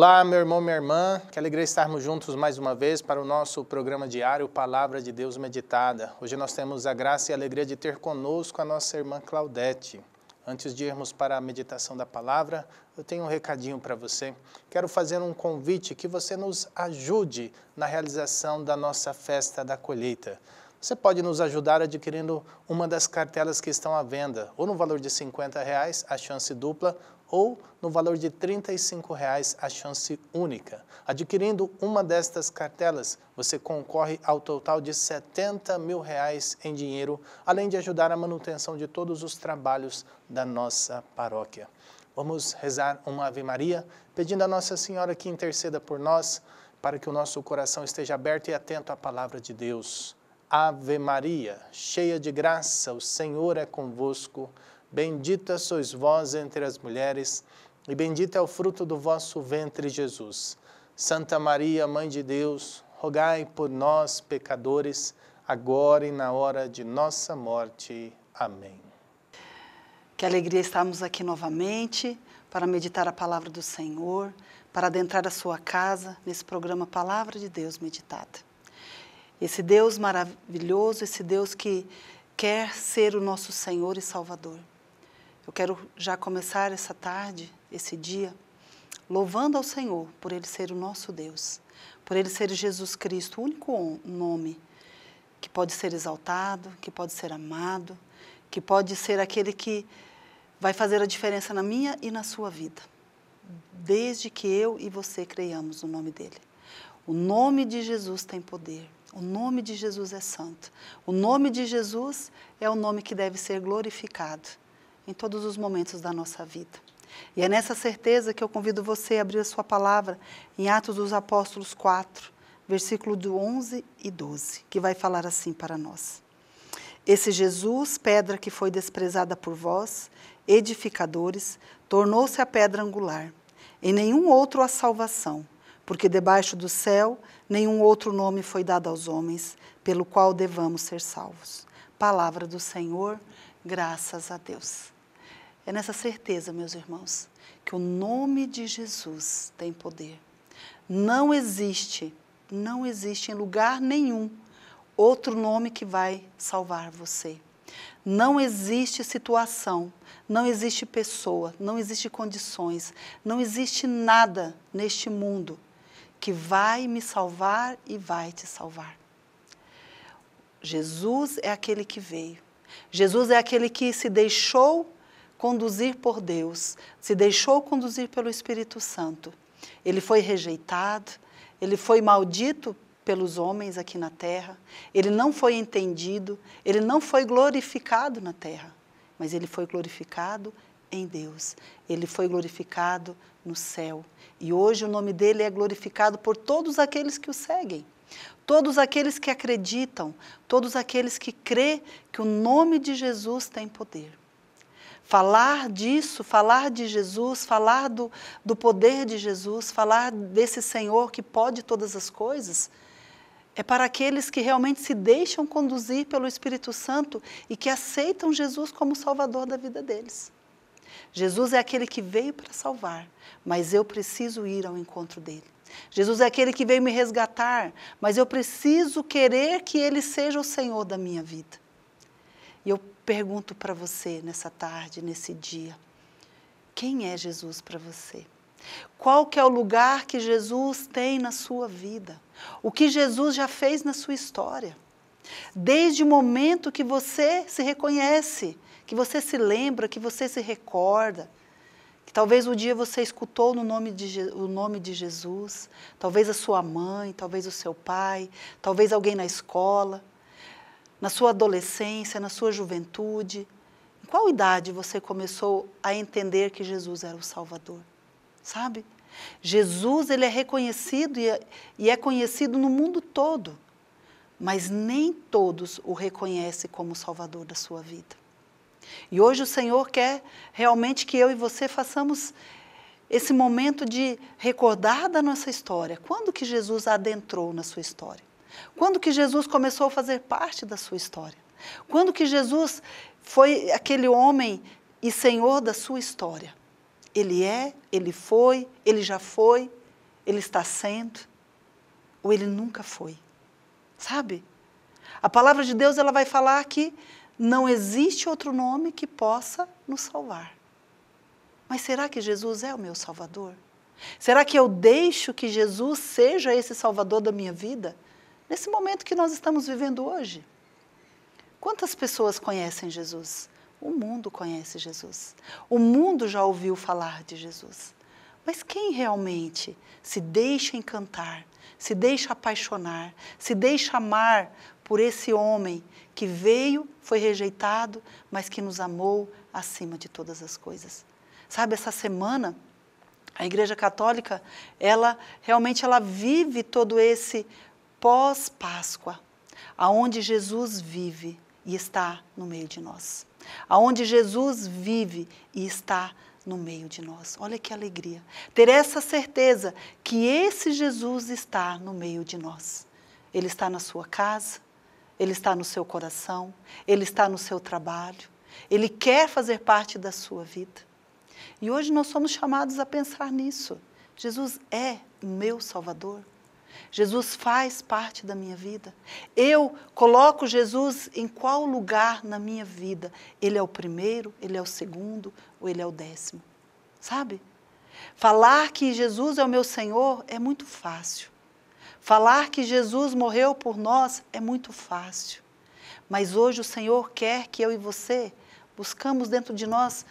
Olá, meu irmão, minha irmã, que alegria estarmos juntos mais uma vez para o nosso programa diário Palavra de Deus Meditada. Hoje nós temos a graça e a alegria de ter conosco a nossa irmã Claudete. Antes de irmos para a meditação da palavra, eu tenho um recadinho para você. Quero fazer um convite que você nos ajude na realização da nossa festa da colheita. Você pode nos ajudar adquirindo uma das cartelas que estão à venda, ou no valor de 50 reais, a chance dupla, ou no valor de R$ 35,00 a chance única. Adquirindo uma destas cartelas, você concorre ao total de R$ 70 mil reais em dinheiro, além de ajudar a manutenção de todos os trabalhos da nossa paróquia. Vamos rezar uma Ave Maria, pedindo a Nossa Senhora que interceda por nós, para que o nosso coração esteja aberto e atento à palavra de Deus. Ave Maria, cheia de graça, o Senhor é convosco. Bendita sois vós entre as mulheres, e bendito é o fruto do vosso ventre, Jesus. Santa Maria, Mãe de Deus, rogai por nós, pecadores, agora e na hora de nossa morte. Amém. Que alegria estarmos aqui novamente para meditar a palavra do Senhor, para adentrar a sua casa nesse programa Palavra de Deus Meditada. Esse Deus maravilhoso, esse Deus que quer ser o nosso Senhor e Salvador. Eu quero já começar essa tarde, esse dia, louvando ao Senhor por Ele ser o nosso Deus, por Ele ser Jesus Cristo, o único nome que pode ser exaltado, que pode ser amado, que pode ser aquele que vai fazer a diferença na minha e na sua vida, desde que eu e você creiamos no nome dele. O nome de Jesus tem poder. O nome de Jesus é santo. O nome de Jesus é o nome que deve ser glorificado em todos os momentos da nossa vida. E é nessa certeza que eu convido você a abrir a sua palavra em Atos dos Apóstolos 4, versículo do 11 e 12, que vai falar assim para nós. Esse Jesus, pedra que foi desprezada por vós, edificadores, tornou-se a pedra angular. Em nenhum outro há salvação, porque debaixo do céu nenhum outro nome foi dado aos homens, pelo qual devamos ser salvos. Palavra do Senhor, graças a Deus. É nessa certeza, meus irmãos, que o nome de Jesus tem poder. Não existe, não existe em lugar nenhum outro nome que vai salvar você. Não existe situação, não existe pessoa, não existe condições, não existe nada neste mundo que vai me salvar e vai te salvar. Jesus é aquele que veio. Jesus é aquele que se deixou conduzir por Deus, se deixou conduzir pelo Espírito Santo. Ele foi rejeitado, ele foi maldito pelos homens aqui na terra, ele não foi entendido, ele não foi glorificado na terra, mas ele foi glorificado em Deus. Ele foi glorificado no céu. E hoje o nome dele é glorificado por todos aqueles que o seguem. Todos aqueles que acreditam, todos aqueles que crê que o nome de Jesus tem poder. Falar disso, falar de Jesus, falar do, do poder de Jesus, falar desse Senhor que pode todas as coisas, é para aqueles que realmente se deixam conduzir pelo Espírito Santo e que aceitam Jesus como Salvador da vida deles. Jesus é aquele que veio para salvar, mas eu preciso ir ao encontro dele. Jesus é aquele que veio me resgatar, mas eu preciso querer que ele seja o Senhor da minha vida. E eu pergunto para você nessa tarde, nesse dia, quem é Jesus para você? Qual que é o lugar que Jesus tem na sua vida? O que Jesus já fez na sua história? Desde o momento que você se reconhece, que você se lembra, que você se recorda, que talvez o um dia você escutou no nome de, o nome de Jesus, talvez a sua mãe, talvez o seu pai, talvez alguém na escola, na sua adolescência, na sua juventude? Em qual idade você começou a entender que Jesus era o Salvador? Sabe? Jesus ele é reconhecido é, e é, conhecido no mundo todo, mas nem todos o reconhecem como Salvador da sua vida. E hoje o Senhor quer realmente que eu e você façamos esse momento de recordar da nossa história. Quando que Jesus adentrou na sua história? Quando que Jesus começou a fazer parte da sua história? Quando que Jesus foi aquele homem e senhor da sua história? Ele é, ele foi, ele já foi, ele está sendo, ou ele nunca foi. Sabe? A palavra de Deus ela vai falar que não existe outro nome que possa nos salvar. Mas será que Jesus é o meu Salvador? Será que eu deixo que Jesus seja esse Salvador da minha vida? Nesse momento que nós estamos vivendo hoje, quantas pessoas conhecem Jesus? O mundo conhece Jesus. O mundo já ouviu falar de Jesus. Mas quem realmente se deixa encantar, se deixa apaixonar, se deixa amar por esse homem que veio, foi rejeitado, mas que nos amou acima de todas as coisas? Sabe, essa semana a Igreja Católica, ela realmente ela vive todo esse pós-Páscoa, aonde Jesus vive e está no meio de nós. Aonde Jesus vive e está no meio de nós. Olha que alegria. Ter essa certeza que esse Jesus está no meio de nós. Ele está na sua casa, ele está no seu coração, ele está no seu trabalho, ele quer fazer parte da sua vida. E hoje nós somos chamados a pensar nisso. Jesus é o meu Salvador, Jesus faz parte da minha vida. Eu coloco Jesus em qual lugar na minha vida? Ele é o primeiro, ele é o segundo ou ele é o décimo? Sabe? Falar que Jesus é o meu Senhor é muito fácil. Falar que Jesus morreu por nós é muito fácil. Mas hoje o Senhor quer que eu e você buscamos dentro de nós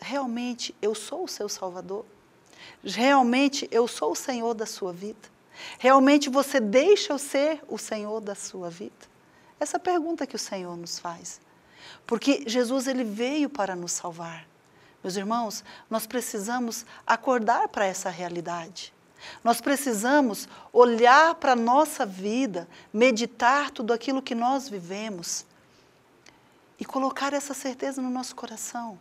realmente eu sou o seu Salvador. Realmente eu sou o Senhor da sua vida. Realmente você deixa eu ser o Senhor da sua vida? Essa é pergunta que o Senhor nos faz. Porque Jesus ele veio para nos salvar. Meus irmãos, nós precisamos acordar para essa realidade. Nós precisamos olhar para a nossa vida, meditar tudo aquilo que nós vivemos e colocar essa certeza no nosso coração.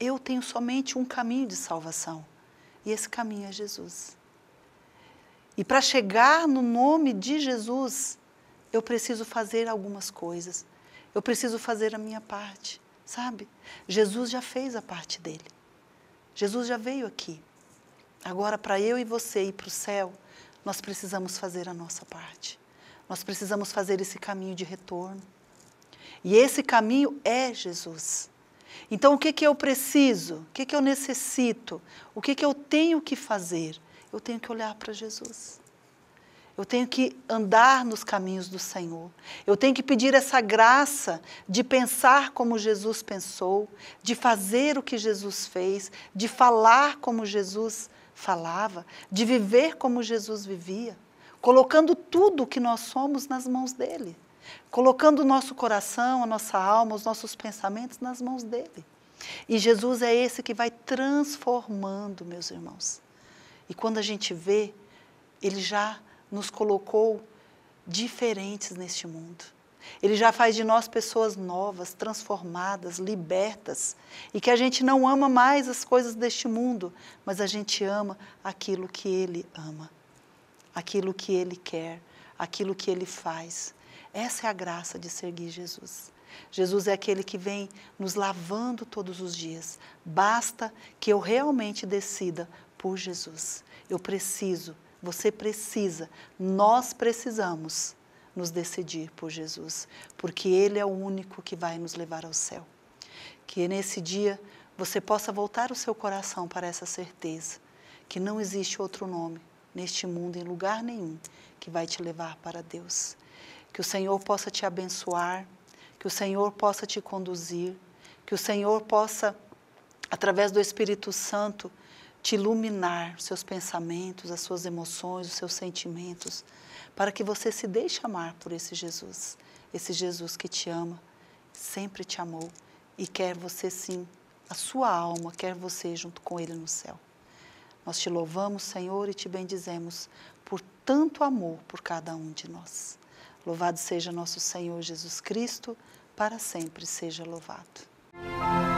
Eu tenho somente um caminho de salvação e esse caminho é Jesus. E para chegar no nome de Jesus, eu preciso fazer algumas coisas. Eu preciso fazer a minha parte, sabe? Jesus já fez a parte dele. Jesus já veio aqui. Agora, para eu e você ir para o céu, nós precisamos fazer a nossa parte. Nós precisamos fazer esse caminho de retorno. E esse caminho é Jesus. Então, o que, que eu preciso? O que, que eu necessito? O que, que eu tenho que fazer? eu tenho que olhar para Jesus. Eu tenho que andar nos caminhos do Senhor. Eu tenho que pedir essa graça de pensar como Jesus pensou, de fazer o que Jesus fez, de falar como Jesus falava, de viver como Jesus vivia, colocando tudo o que nós somos nas mãos dele, colocando o nosso coração, a nossa alma, os nossos pensamentos nas mãos dele. E Jesus é esse que vai transformando, meus irmãos. E quando a gente vê, Ele já nos colocou diferentes neste mundo. Ele já faz de nós pessoas novas, transformadas, libertas, e que a gente não ama mais as coisas deste mundo, mas a gente ama aquilo que Ele ama, aquilo que Ele quer, aquilo que Ele faz. Essa é a graça de seguir Jesus. Jesus é aquele que vem nos lavando todos os dias. Basta que eu realmente decida por Jesus. Eu preciso, você precisa, nós precisamos nos decidir por Jesus, porque Ele é o único que vai nos levar ao céu. Que nesse dia você possa voltar o seu coração para essa certeza que não existe outro nome neste mundo, em lugar nenhum, que vai te levar para Deus. Que o Senhor possa te abençoar, que o Senhor possa te conduzir, que o Senhor possa, através do Espírito Santo, te iluminar os seus pensamentos, as suas emoções, os seus sentimentos, para que você se deixe amar por esse Jesus, esse Jesus que te ama, sempre te amou e quer você sim, a sua alma, quer você junto com ele no céu. Nós te louvamos, Senhor, e te bendizemos por tanto amor por cada um de nós. Louvado seja nosso Senhor Jesus Cristo, para sempre seja louvado.